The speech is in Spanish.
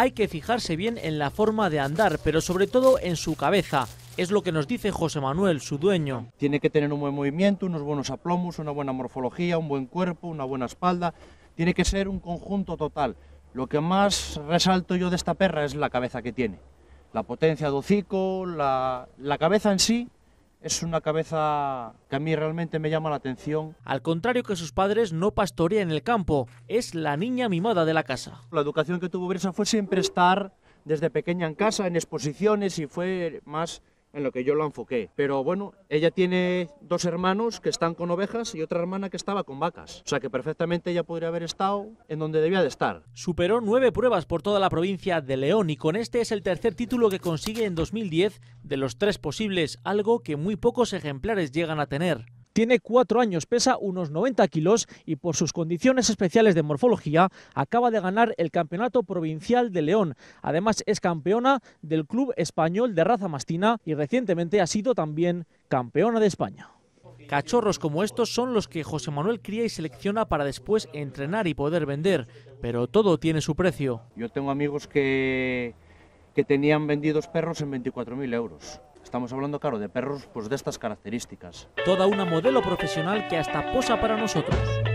hay que fijarse bien en la forma de andar, pero sobre todo en su cabeza. Es lo que nos dice José Manuel, su dueño. Tiene que tener un buen movimiento, unos buenos aplomos, una buena morfología, un buen cuerpo, una buena espalda. Tiene que ser un conjunto total. Lo que más resalto yo de esta perra es la cabeza que tiene. La potencia de hocico, la, la cabeza en sí es una cabeza que a mí realmente me llama la atención. Al contrario que sus padres, no pastorea en el campo, es la niña mimada de la casa. La educación que tuvo Bresa fue siempre estar desde pequeña en casa, en exposiciones y fue más en lo que yo lo enfoqué. Pero bueno, ella tiene dos hermanos que están con ovejas y otra hermana que estaba con vacas. O sea que perfectamente ella podría haber estado en donde debía de estar. Superó nueve pruebas por toda la provincia de León y con este es el tercer título que consigue en 2010 de los tres posibles, algo que muy pocos ejemplares llegan a tener. Tiene cuatro años, pesa unos 90 kilos y por sus condiciones especiales de morfología acaba de ganar el Campeonato Provincial de León. Además es campeona del Club Español de Raza Mastina y recientemente ha sido también campeona de España. Cachorros como estos son los que José Manuel cría y selecciona para después entrenar y poder vender, pero todo tiene su precio. Yo tengo amigos que, que tenían vendidos perros en 24.000 euros. Estamos hablando, claro, de perros pues de estas características. Toda una modelo profesional que hasta posa para nosotros.